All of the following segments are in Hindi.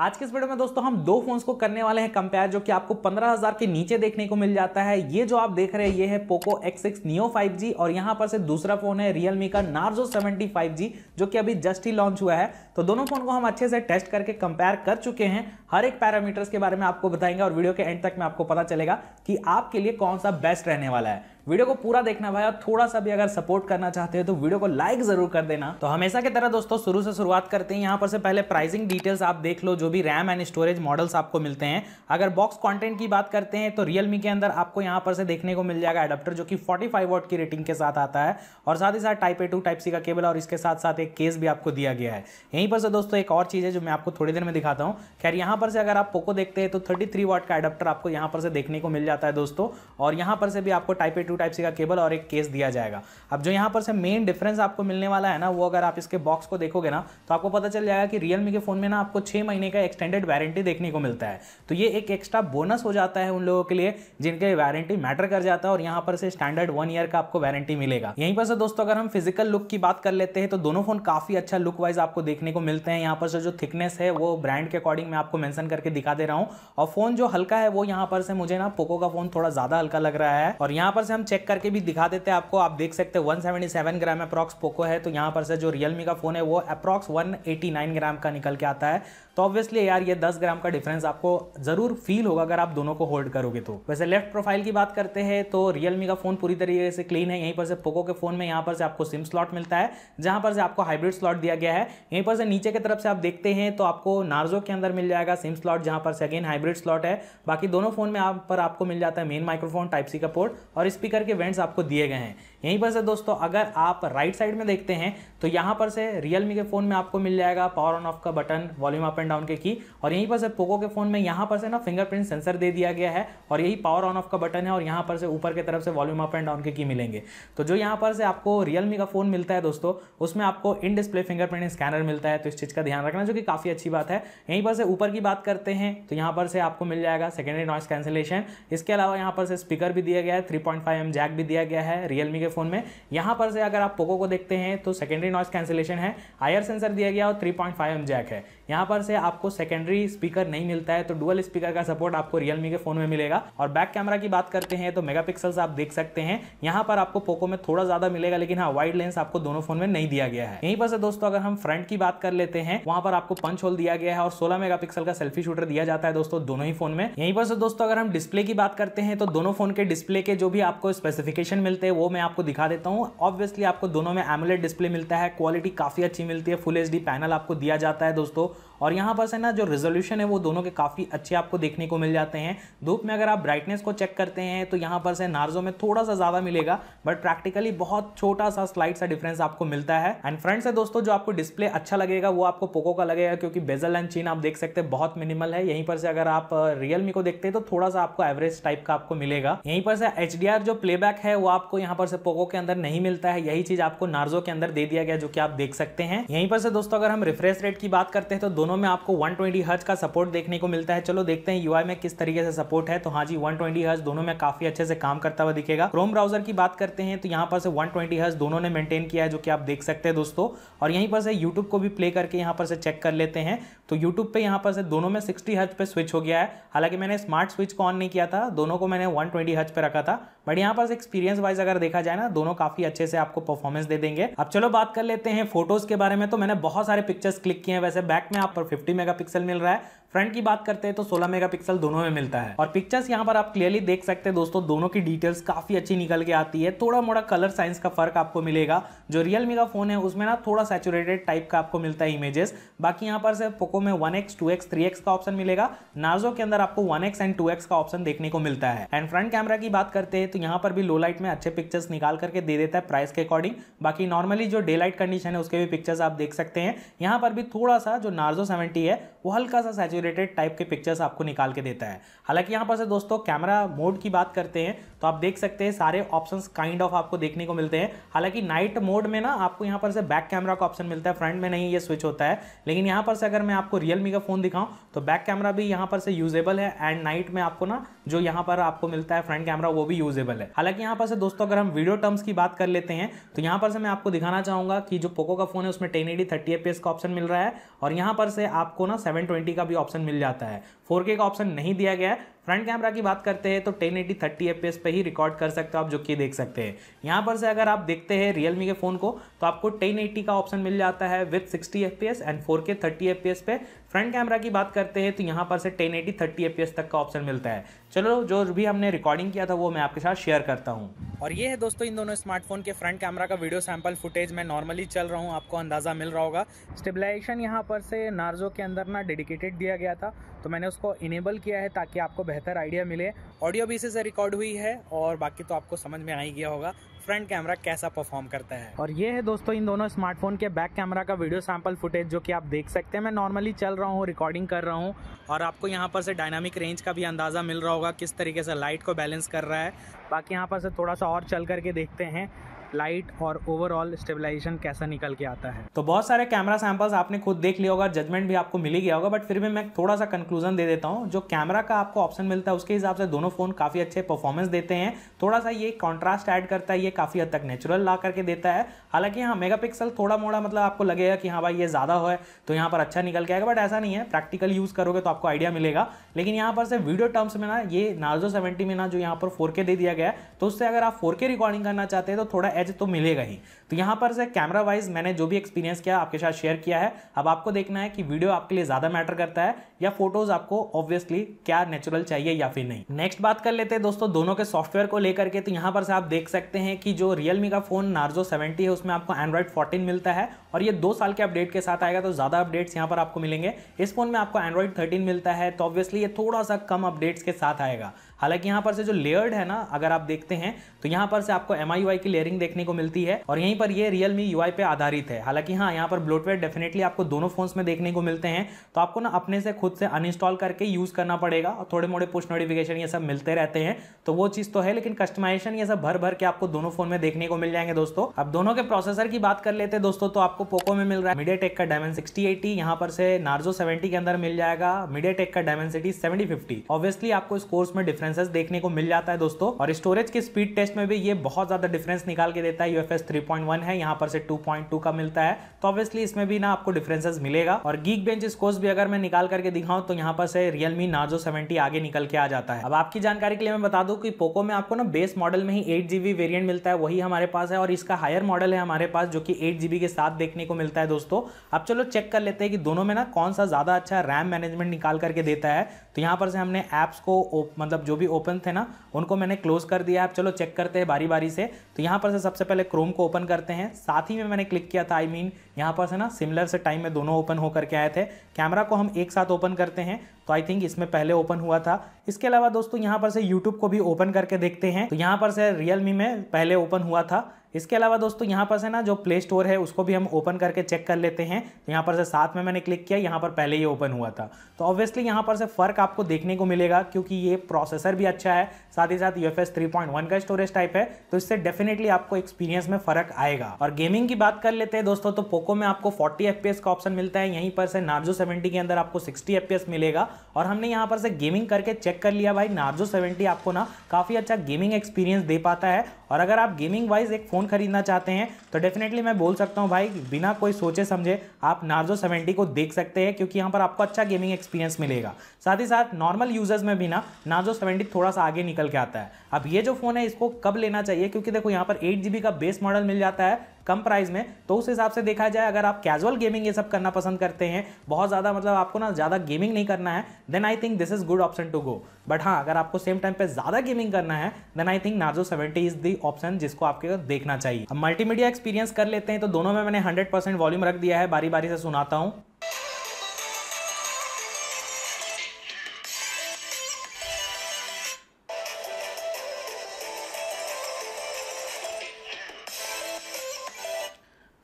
आज के इस वीडियो में दोस्तों हम दो फोन्स को करने वाले हैं कंपेयर जो कि आपको 15,000 के नीचे देखने को मिल जाता है ये जो आप देख रहे हैं ये है पोको X6 Neo 5G और यहाँ पर से दूसरा फोन है Realme का Narzo 75G जो कि अभी जस्ट ही लॉन्च हुआ है तो दोनों फोन को हम अच्छे से टेस्ट करके कंपेयर कर चुके हैं हर एक पैरामीटर्स के बारे में आपको बताएंगे और वीडियो के एंड तक में आपको पता चलेगा कि आपके लिए कौन सा बेस्ट रहने वाला है वीडियो को पूरा देखना भाई और थोड़ा सा भी अगर सपोर्ट करना चाहते हो तो वीडियो को लाइक जरूर कर देना तो हमेशा की तरह दोस्तों शुरू से शुरुआत करते हैं यहाँ पर से पहले प्राइसिंग डिटेल्स आप देख लो जो भी रैम एंड स्टोरेज मॉडल्स आपको मिलते हैं अगर बॉक्स कॉन्टेंट की बात करते हैं तो रियलमी के अंदर आपको यहाँ पर से देखने को मिल जाएगा एडाप्टर जो कि फोर्टी फाइव वॉट की रेटिंग के साथ आता है और साथ ही साथ type A to type C का केबल और इसके साथ साथ एक केस भी आपको दिया गया है यहीं पर से दोस्तों एक और चीज़ है जो मैं आपको थोड़ी देर में दिखाता हूँ खैर यहाँ पर से अगर आप पोको देखते हैं तो थर्टी थ्री का एडाप्टर आपको यहाँ पर से देखने को मिल जाता है दोस्तों और यहाँ पर से भी आपको type A to type C का केबल और एक केस दिया जाएगा अब जो यहाँ पर से मेन डिफरेंस आपको मिलने वाला है ना वो अगर आप इसके बॉक्स को देखोगे ना तो आपको पता चल जाएगा कि रियलमी के फ़ोन में ना आपको छह महीने का एक्सटेंडेड वारंटी देखने को मिलता है तो ये एक एक्स्ट्रा बोनस हो जाता है उन लोगों के लिए जिनके वारंटी मैटर कर जाता है और यहाँ पर से स्टैंडर्ड वन ईयर का आपको वारंटी मिलेगा यहीं पर से दोस्तों अगर हम फिजिकल लुक की बात कर लेते हैं तो दोनों फोन काफ़ी अच्छा लुक वाइज आपको देखने को मिलते हैं यहाँ पर से जो थिकनेस है वो ब्रांड के अकॉर्डिंग मैं आपको मैंसन करके दिखा दे रहा हूँ और फोन जो हल्का है वो यहाँ पर से मुझे ना पोको का फोन थोड़ा ज़्यादा हल्का लग रहा है और यहाँ पर से हम चेक करके भी दिखा देते हैं आपको आप देख सकते हैं 177 ग्राम अप्रॉक्स पोको है तो यहाँ पर से जो रियलमी का फ़ोन है वो अप्रॉक्स 189 ग्राम का निकल के आता है तो ऑब्वियसली यार ये 10 ग्राम का डिफरेंस आपको ज़रूर फील होगा अगर आप दोनों को होल्ड करोगे तो वैसे लेफ्ट प्रोफाइल की बात करते हैं तो रियलमी का फ़ोन पूरी तरीके से क्लीन है यहीं पर से पोको के फ़ोन में यहाँ पर से आपको सिम स्लॉट मिलता है जहाँ पर से आपको हाइब्रिड स्लॉट दिया गया है यहीं पर से नीचे की तरफ से आप देखते हैं तो आपको नार्जो के अंदर मिल जाएगा सिम स्लॉट जहाँ पर से अगेन हाइब्रिड स्लॉट है बाकी दोनों फ़ोन में आप पर आपको मिल जाता है मेन माइक्रोफोन टाइप सी का पोर्ट और स्पीकर करके इवेंट्स वेंट्स आपको दिए गए हैं यहीं पर से दोस्तों अगर आप राइट साइड में देखते हैं तो यहाँ पर से रियलमी के फ़ोन में आपको मिल जाएगा पावर ऑन ऑफ का button volume up and down के की और यहीं पर से पोको के फ़ोन में यहाँ पर से ना फिंगरप्रिंट सेंसर दे दिया गया है और यही पावर ऑन ऑफ का बटन है और यहाँ पर से ऊपर की तरफ से वॉल्यूम अप एंड डाउन के की मिलेंगे तो जो यहाँ पर से आपको रियलमी का फ़ोन मिलता है दोस्तों उसमें आपको इन डिस्प्ले फिंगरप्रिंट स्कैनर मिलता है तो इस चीज़ का ध्यान रखना जो कि काफ़ी अच्छी बात है यहीं पर से ऊपर की बात करते हैं तो यहाँ पर से आपको मिल जाएगा सेकेंडरी नॉइस कैंसिलेशन इसके अलावा यहाँ पर से स्पीकर भी दिया गया है three point five M jack भी दिया गया है रियलमी के फ़ोन में यहां पर से अगर आप पोको को देखते हैं तो सेकेंडरी नॉइस कैंसिलेशन है हायर सेंसर दिया गया और three point five M jack है यहां पर से आपको सेकेंडरी स्पीकर नहीं मिलता है तो डुअल स्पीकर का सपोर्ट आपको रियलमी के फ़ोन में मिलेगा और बैक कैमरा की बात करते हैं तो मेगा आप देख सकते हैं यहां पर आपको पोको में थोड़ा ज़्यादा मिलेगा लेकिन हाँ वाइड लेंस आपको दोनों फ़ोन में नहीं दिया गया है यहीं पर से दोस्तों अगर हम फ्रंट की बात कर लेते हैं वहां पर आपको पंच होल दिया गया है और सोलह मेगा का सेल्फी शूटर दिया जाता है दोस्तों दोनों ही फोन में यहीं पर से दोस्तों अगर हम डिस्प्ले की बात करते हैं तो दोनों फोन के डिस्प्ले के जो भी आपको स्पेसिफिकेशन मिलते हैं वो मैं आपको आपको दिखा देता हूँ ऑब्वियसली आपको दोनों में एमुलेट डिस्प्ले मिलता है क्वालिटी काफ़ी अच्छी मिलती है फुल एच पैनल आपको दिया जाता है दोस्तों और यहाँ पर है ना जो रेजोल्यूशन है वो दोनों के काफ़ी अच्छे आपको देखने को मिल जाते हैं धूप में अगर आप ब्राइटनेस को चेक करते हैं तो यहाँ पर से नार्जो में थोड़ा सा ज़्यादा मिलेगा बट प्रैक्टिकली बहुत छोटा सा स्लाइड सा डिफरेंस आपको मिलता है एंड फ्रेंड्स है दोस्तों जो आपको डिस्प्ले अच्छा लगेगा वो आपको पोको का लगेगा क्योंकि बेजल एंड चीन आप देख सकते हैं बहुत मिनिमल है यहीं पर से अगर आप रियलमी को देखते हैं तो थोड़ा सा आपको एवरेज टाइप का आपको मिलेगा यहीं पर से एच जो प्लेबैक है वो आपको यहाँ पर से पोको के अंदर नहीं मिलता है यही चीज आपको नार्जो के अंदर दे दिया गया जो कि आप देख सकते हैं यहीं पर से दोस्तों अगर हम रिफ्रेश रेट की बात करते हैं तो दोनों दोनों में आपको 120 ट्वेंटी हर्ज का सपोर्ट देखने को मिलता है चलो देखते हैं यूआई में किस तरीके से सपोर्ट है तो हाँ जी 120 ट्वेंटी हर्ज दोनों में काफी अच्छे से काम करता हुआ दिखेगा क्रोम ब्राउजर की बात करते हैं तो यहाँ पर से 120 ट्वेंटी हर्ज दोनों ने मेंटेन किया है जो कि आप देख सकते हैं दोस्तों और यहीं पर से यूट्यूब को भी प्ले करके यहाँ पर से चेक कर लेते हैं तो यूट्यूब पे यहाँ पर से दोनों में सिक्सटी हर्ज पे स्विच हो गया है हालांकि मैंने स्मार्ट स्विच को ऑन नहीं किया था दोनों को मैंने वन ट्वेंटी हर्ज पे रखा था बट यहाँ पर एक्सपीरियंस वाइज अगर देखा जाए ना दोनों काफी अच्छे से आपको परफॉर्मेंस दे देंगे अब चलो बात कर लेते हैं फोटोज के बारे में तो मैंने बहुत सारे पिक्चर्स क्लिक किए हैं वैसे बैक में आप पर 50 मेगापिक्सल मिल रहा है फ्रंट की बात करते हैं तो 16 मेगापिक्सल दोनों में मिलता है और पिक्चर्स यहाँ पर आप क्लियरली देख सकते हैं दोस्तों दोनों की डिटेल्स काफी अच्छी निकल के आती है थोड़ा मोड़ा कलर साइंस का फर्क आपको मिलेगा जो मी का फोन है उसमें ना थोड़ा सेचुरेटेड टाइप का आपको मिलता है इमेजेस बाकी यहाँ पर सिर्फ पोको में one X two X three X का ऑप्शन मिलेगा नार्जो के अंदर आपको one X and two X का ऑप्शन देखने को मिलता है एंड फ्रंट कैमरा की बात करते हैं तो यहाँ पर भी लो लाइट में अच्छे पिक्चर्स निकाल करके दे देता है प्राइस के अकॉर्डिंग बाकी नॉर्मली जो डे लाइट कंडीशन है उसके भी पिक्चर्स आप देख सकते हैं यहाँ पर भी थोड़ा सा जो नार्जो सेवेंटी है वो हल्का सा सैचुरेट एक्यूरेटेड टाइप के पिक्चर्स आपको निकाल के देता है हालांकि यहाँ पर से दोस्तों कैमरा मोड की बात करते हैं तो आप देख सकते हैं सारे ऑप्शंस काइंड ऑफ आपको देखने को मिलते हैं हालांकि नाइट मोड में ना आपको यहाँ पर से बैक कैमरा का ऑप्शन मिलता है फ्रंट में नहीं ये स्विच होता है लेकिन यहाँ पर से अगर मैं आपको रियलमी का फ़ोन दिखाऊँ तो बैक कैमरा भी यहाँ पर से यूजेबल है एंड नाइट में आपको ना जो यहाँ पर आपको मिलता है फ्रंट कैमरा वो भी यूजेबल है हालांकि यहाँ पर से दोस्तों अगर हम वीडियो टर्म्स की बात कर लेते हैं तो यहाँ पर से मैं आपको दिखाना चाहूंगा कि जो पोको का फ़ोन है उसमें टेन एडी का ऑप्शन मिल रहा है और यहाँ पर से आपको ना सेवन का भी ऑप्शन मिल जाता है फोर का ऑप्शन नहीं दिया गया है फ्रंट कैमरा की बात करते हैं तो 1080 30 fps पे ही रिकॉर्ड कर सकते हो आप जो कि देख सकते हैं यहाँ पर से अगर आप देखते हैं रियलमी के फ़ोन को तो आपको 1080 का ऑप्शन मिल जाता है with 60 S and 4K 30 S पे फ्रंट कैमरा की बात करते हैं तो यहाँ पर से 1080 पी एस तक का ऑप्शन मिलता है चलो जो भी हमने रिकॉर्डिंग किया था वो मैं आपके साथ शेयर करता हूँ और ये है दोस्तों इन दोनों स्मार्टफोन के फ्रंट कैमरा का वीडियो सैम्पल फुटेज मैं नॉर्मली चल रहा हूँ आपको अंदाज़ा मिल रहा होगा स्टेबलाइजेशन यहाँ पर से नार्जो के अंदर ना डेडिकेटेड दिया गया था तो मैंने उसको इनेबल किया है ताकि आपको बेहतर आइडिया मिले ऑडियो भी इसी से रिकॉर्ड हुई है और बाकी तो आपको समझ में आ ही गया होगा फ्रंट कैमरा कैसा परफॉर्म करता है और ये है दोस्तों इन दोनों स्मार्टफोन के बैक कैमरा का वीडियो सैंपल फुटेज जो कि आप देख सकते हैं मैं नॉर्मली चल रहा हूँ रिकॉर्डिंग कर रहा हूँ और आपको यहाँ पर से डायनामिक रेंज का भी अंदाज़ा मिल रहा होगा किस तरीके से लाइट को बैलेंस कर रहा है बाकी यहाँ पर से थोड़ा सा और चल करके देखते हैं लाइट और ओवरऑल स्टेबलाइजेशन कैसा निकल के आता है तो बहुत सारे कैमरा सैम्पल्स आपने खुद देख लिया होगा जजमेंट भी आपको मिल ही गया होगा बट फिर भी मैं थोड़ा सा कंक्लूजन दे देता हूँ जो कैमरा का आपको ऑप्शन मिलता है उसके हिसाब से दोनों फोन काफ़ी अच्छे परफॉर्मेंस देते हैं थोड़ा सा ये कॉन्ट्रास्ट ऐड करता है ये काफ़ी हद तक नेचुरल ला करके देता है हालांकि हाँ मेगा थोड़ा मोड़ा मतलब आपको लगेगा कि हाँ भाई ये ज़्यादा हो तो यहाँ पर अच्छा निकल के आएगा बट ऐसा नहीं है प्रैक्टिकल यूज़ करोगे तो आपको आइडिया मिलेगा लेकिन यहाँ पर से वीडियो टर्म्स में ना ये नार्जो सेवेंटी में ना जो यहाँ पर फोर दे दिया गया है तो उससे अगर आप फोर रिकॉर्डिंग करना चाहते हैं तो थोड़ा एज तो मिलेगा ही तो यहाँ पर से कैमरा वाइज मैंने जो भी एक्सपीरियंस किया आपके साथ शेयर किया है अब आपको देखना है कि वीडियो आपके लिए ज़्यादा मैटर करता है या फोटोज़ आपको ऑब्वियसली क्या नेचुरल चाहिए या फिर नहीं नेक्स्ट बात कर लेते हैं दोस्तों दोनों के सॉफ्टवेयर को लेकर के तो यहाँ पर से आप देख सकते हैं कि जो रियलमी का फ़ोन नार्जो सेवेंटी है उसमें आपको एंड्रॉइड फोर्टीन मिलता है और ये दो साल के अपडेट के साथ आएगा तो ज़्यादा अपडेट्स यहाँ पर आपको मिलेंगे इस फोन में आपको एंड्रॉइड थर्टीन मिलता है तो ऑब्वियसली ये थोड़ा सा कम अपडेट्स के साथ आएगा हालांकि यहाँ पर से जो लेयर्ड है ना अगर आप देखते हैं तो यहाँ पर से आपको एम की लेयरिंग देखने को मिलती है और यहीं पर ये रियल मी यू पे आधारित है हालांकि हाँ यहाँ पर ब्लोटवेयर डेफिनेटली आपको दोनों फोन्स में देखने को मिलते हैं तो आपको ना अपने से खुद से अनइंस्टॉल करके यूज़ करना पड़ेगा और थोड़े मोड़े पुश नोटिफिकेशन ये सब मिलते रहते हैं तो वो चीज़ तो है लेकिन कस्टमाइजेशन ये सब भर भर के आपको दोनों फोन में देखने को मिल जाएंगे दोस्तों अब दोनों के प्रोसेसर की बात कर लेते हैं दोस्तों तो आपको पोको में मिल रहा है मीडिया टेक का डायमेंड सिक्सटी एटी यहाँ पर से नार्जो सेवेंटी के अंदर मिल जाएगा मीडिया टेक का dimensity seventy fifty obviously आपको इस कोर्स में डिफरेंस डिफरेंसेस देखने को मिल जाता है दोस्तों और स्टोरेज के स्पीड टेस्ट में भी ये बहुत ज्यादा डिफरेंस निकाल के देता है यूएफएस 3.1 है यहाँ पर से 2.2 का मिलता है तो ऑब्वियसली इसमें भी ना आपको डिफरेंसेस मिलेगा और गीक बेंच स्कोर्स भी अगर मैं निकाल करके दिखाऊं तो यहाँ पर से रियलमी नाजो सेवेंटी आगे निकल के आ जाता है अब आपकी जानकारी के लिए मैं बता दू की पोको में आपको ना बेस मॉडल में ही एट जीबी मिलता है वही हमारे पास है और इसका हायर मॉडल है हमारे पास जो की एट के साथ देखने को मिलता है दोस्तों अब चलो चेक कर लेते हैं कि दोनों में ना कौन सा ज्यादा अच्छा रैम मैनेजमेंट निकाल करके देता है तो यहाँ पर से हमने एप्स को मतलब जो भी ओपन थे ना उनको मैंने क्लोज कर दिया आप चलो चेक करते हैं बारी बारी से तो यहाँ पर से सबसे पहले क्रोम को ओपन करते हैं साथ ही में मैंने क्लिक किया था आई I मीन mean, यहाँ पर से ना सिमिलर से टाइम में दोनों ओपन होकर के आए थे कैमरा को हम एक साथ ओपन करते हैं तो आई थिंक इसमें पहले ओपन हुआ था इसके अलावा दोस्तों यहाँ पर से यूट्यूब को भी ओपन करके देखते हैं तो यहाँ पर से रियलमी में पहले ओपन हुआ था इसके अलावा दोस्तों यहाँ पर से ना जो प्ले स्टोर है उसको भी हम ओपन करके चेक कर लेते हैं तो यहाँ पर से साथ में मैंने क्लिक किया यहाँ पर पहले ही ओपन हुआ था तो ऑब्वियसली यहाँ पर से फ़र्क आपको देखने को मिलेगा क्योंकि ये प्रोसेसर भी अच्छा है साथ ही साथ U F S three point one का स्टोरेज टाइप है तो इससे डेफिनेटली आपको एक्सपीरियंस में फर्क आएगा और गेमिंग की बात कर लेते हैं दोस्तों तो पोको में आपको फोर्टी एफ का ऑप्शन मिलता है यहीं पर से नार्जो सेवेंटी के अंदर आपको सिक्सटी एफ मिलेगा और हमने यहाँ पर से गेमिंग करके चेक कर लिया भाई नार्जो सेवेंटी आपको ना काफी अच्छा गेमिंग एक्सपीरियंस दे पाता है और अगर आप गेमिंग वाइज एक फ़ोन खरीदना चाहते हैं तो डेफिनेटली मैं बोल सकता हूँ भाई बिना कोई सोचे समझे आप नार्जो सेवेंटी को देख सकते हैं क्योंकि यहाँ पर आपको अच्छा गेमिंग एक्सपीरियंस मिलेगा साथ ही साथ नॉर्मल यूजर्स में भी ना नार्जो सेवेंटी थोड़ा सा आगे निकल के आता है अब ये जो फ़ोन है इसको कब लेना चाहिए क्योंकि देखो यहाँ पर एट का बेस मॉडल मिल जाता है कम प्राइस में तो उस हिसाब से देखा जाए अगर आप कैजुअल गेमिंग ये सब करना पसंद करते हैं बहुत ज़्यादा मतलब आपको ना ज़्यादा गेमिंग नहीं करना है then I think this is good option to go but हाँ अगर आपको सेम टाइम पर ज़्यादा गेमिंग करना है then I think Narzo seventy is the option जिसको आपके देखना चाहिए अब मल्टीमीडिया एक्सपीरियंस कर लेते हैं तो दोनों में मैंने हंड्रेड वॉल्यूम रख दिया है बारी बारी से सुनाता हूँ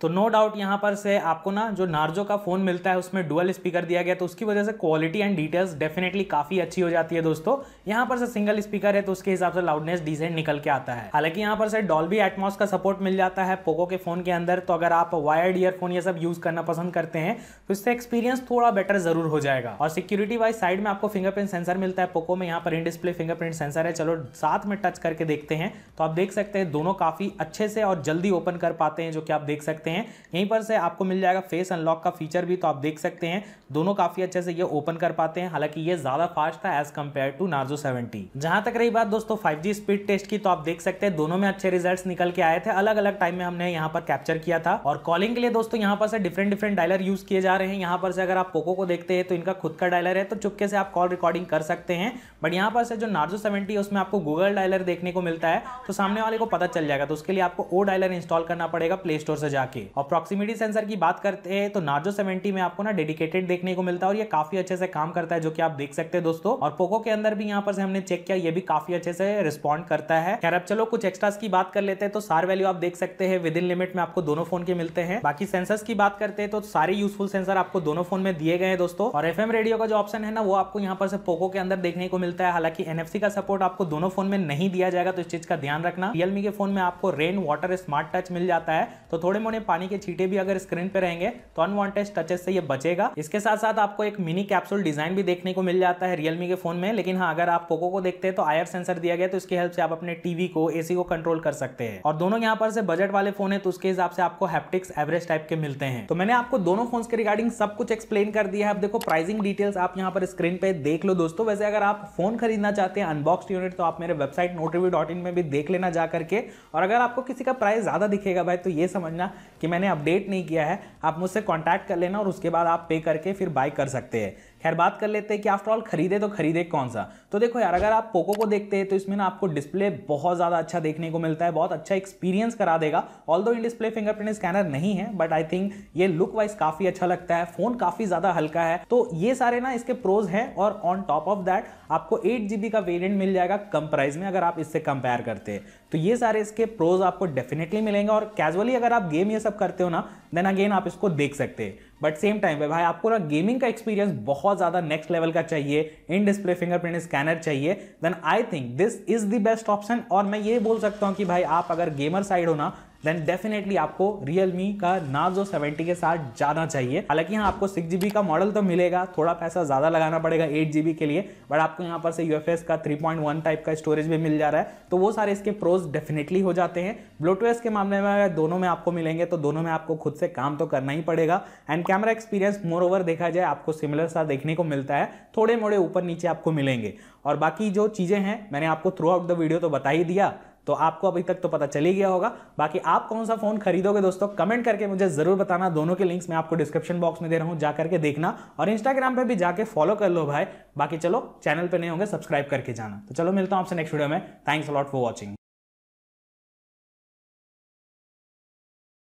तो नो डाउट यहाँ पर से आपको ना जो नार्जो का फ़ोन मिलता है उसमें डुअल स्पीकर दिया गया तो उसकी वजह से क्वालिटी एंड डिटेल्स डेफिनेटली काफ़ी अच्छी हो जाती है दोस्तों यहाँ पर से सिंगल स्पीकर है तो उसके हिसाब से लाउडनेस डिजाइन निकल के आता है हालांकि यहाँ पर से डॉल्बी एटमॉस का सपोर्ट मिल जाता है पोको के फ़ोन के अंदर तो अगर आप वायर्ड ईयरफोन ये सब यूज़ करना पसंद करते हैं तो इससे एक्सपीरियंस थोड़ा बेटर ज़रूर हो जाएगा और सिक्योरिटी वाइज साइड में आपको फिंगरप्रिंट सेंसर मिलता है पोको में यहाँ पर इन डिस्प्ले फिंगरप्रिंट सेंसर है चलो साथ में टच करके देखते हैं तो आप देख सकते हैं दोनों काफ़ी अच्छे से और जल्दी ओपन कर पाते हैं जो कि आप देख सकते सकते हैं यहीं पर से आपको मिल जाएगा फेस अनलॉक का फीचर भी तो आप देख सकते हैं दोनों काफ़ी अच्छे से ये ओपन कर पाते हैं हालांकि ये ज़्यादा फास्ट था as compare to Narzo seventy जहां तक रही बात दोस्तों फाइव स्पीड टेस्ट की तो आप देख सकते हैं दोनों में अच्छे रिजल्ट निकल के आए थे अलग अलग टाइम में हमने यहाँ पर कैप्चर किया था और कॉलिंग के लिए दोस्तों यहाँ पर से डिफरेंट डिफरेंट डायलर यूज किए जा रहे हैं यहाँ पर से अगर आप पोको को देखते हैं तो इनका खुद का डायलर है तो चुपके से आप कॉल रिकॉर्डिंग कर सकते हैं बट यहाँ पर से जो नार्जो सेवेंटी है उसमें आपको गूगल डायलर देखने को मिलता है तो सामने वाले को पता चल जाएगा तो उसके लिए आपको ओ डायलर इंस्टॉल करना पड़ेगा प्ले स्टोर से जाके के और प्रॉक्सिमिटी सेंसर की बात करते हैं तो नार्जो सेवेंटी में आपको ना डेडिकेटेड देखने को मिलता है और ये काफी अच्छे से काम करता है जो कि आप देख सकते हैं दोस्तों और पोको के अंदर भी यहाँ पर से हमने चेक किया ये भी काफी अच्छे से रिस्पॉन्ड करता है खैर अब चलो कुछ एक्स्ट्रास की बात कर लेते हैं तो सार वैल्यू आप देख सकते हैं विद इन लिमिट में आपको दोनों फोन के मिलते हैं बाकी सेंसर की बात करते हैं तो सारे यूजफुल सेंसर आपको दोनों फोन में दिए गए हैं दोस्तों और एफ रेडियो का जो ऑप्शन है ना वो आपको यहाँ पर से पोको के अंदर देखने को मिलता है हालांकि एनएफसी का सपोर्ट आपको दोनों फोन में नहीं दिया जाएगा तो इस चीज का ध्यान रखना रियलमी के फोन में आपको रेन वाटर स्मार्ट टच मिल जाता है तो थोड़े मोड़े पानी के छीटे भी अगर स्क्रीन पे रहेंगे तो अनवांटेड टचेस से ये बचेगा इसके साथ साथ आपको एक मिनी कैप्सूल डिजाइन भी देखने को मिल जाता है रियलमी के फोन में लेकिन हाँ अगर आप पोको को देखते हैं तो आयर सेंसर दिया गया तो इसकी हेल्प से आप अपने टीवी को एसी को कंट्रोल कर सकते हैं और दोनों यहाँ पर से बजट वाले फोन है तो उसके हिसाब से आपको हैप्टिक्स एवरेज टाइप के मिलते हैं तो मैंने आपको दोनों फोन के रिगार्डिंग सब कुछ एक्सप्लेन कर दिया है अब देखो प्राइसिंग डिटेल्स आप यहाँ पर स्क्रीन पे देख लो दोस्तों वैसे अगर आप फोन खरीदना चाहते हैं अनबॉक्स यूनिट तो आप मेरे वेबसाइट नोट में भी देख लेना जाकर के और अगर आपको किसी का प्राइस ज्यादा दिखेगा भाई तो ये समझना कि मैंने अपडेट नहीं किया है आप मुझसे कॉन्टैक्ट कर लेना और उसके बाद आप पे करके फिर बाय कर सकते हैं खैर बात कर लेते हैं कि आफ्टर ऑल खरीदे तो खरीदे कौन सा तो देखो यार अगर आप पोको को देखते हैं तो इसमें ना आपको डिस्प्ले बहुत ज़्यादा अच्छा देखने को मिलता है बहुत अच्छा एक्सपीरियंस करा देगा ऑल दो इन डिस्प्ले फिंगरप्रिंट स्कैनर नहीं है बट आई थिंक ये लुक वाइज काफ़ी अच्छा लगता है फ़ोन काफ़ी ज़्यादा हल्का है तो ये सारे ना इसके प्रोज हैं और ऑन टॉप ऑफ दैट आपको एट जी का वेरियंट मिल जाएगा कम प्राइस में अगर आप इससे कंपेयर करते हैं तो ये सारे इसके प्रोज आपको डेफिनेटली मिलेंगे और कैजुअली अगर आप गेम ये सब करते हो ना देन अगेन आप इसको देख सकते हैं बट सेम टाइम पे भाई आपको ना गेमिंग का एक्सपीरियंस बहुत ज़्यादा नेक्स्ट लेवल का चाहिए इन डिस्प्ले फिंगरप्रिंट स्कैनर चाहिए then I think this is the best option और मैं ये बोल सकता हूँ कि भाई आप अगर गेमर साइड हो ना देन डेफिनेटली आपको रियलमी का नाजो सेवेंटी के साथ जाना चाहिए हालांकि यहाँ आपको सिक्स जीबी का मॉडल तो मिलेगा थोड़ा पैसा ज़्यादा लगाना पड़ेगा एट जीबी के लिए बट आपको यहाँ पर से यू का थ्री पॉइंट वन टाइप का स्टोरेज भी मिल जा रहा है तो वो सारे इसके प्रोज डेफिनेटली हो जाते हैं ब्लूटूथ के मामले में दोनों में आपको मिलेंगे तो दोनों में आपको खुद से काम तो करना ही पड़ेगा and camera experience moreover देखा जाए आपको सिमिलर सा देखने को मिलता है थोड़े मोड़े ऊपर नीचे आपको मिलेंगे और बाकी जो चीज़ें हैं मैंने आपको थ्रू आउट द वीडियो तो बता ही दिया तो आपको अभी तक तो पता चल ही गया होगा बाकी आप कौन सा फोन खरीदोगे दोस्तों कमेंट करके मुझे जरूर बताना दोनों के लिंक्स मैं आपको डिस्क्रिप्शन बॉक्स में दे रहा हूँ जा करके देखना और इंस्टाग्राम पर भी जाके फॉलो कर लो भाई बाकी चलो चैनल पर नहीं होंगे सब्सक्राइब करके जाना तो चलो मिलता हूँ आपसे नेक्स्ट वीडियो में थैंक्स अलॉट फॉर वॉचिंग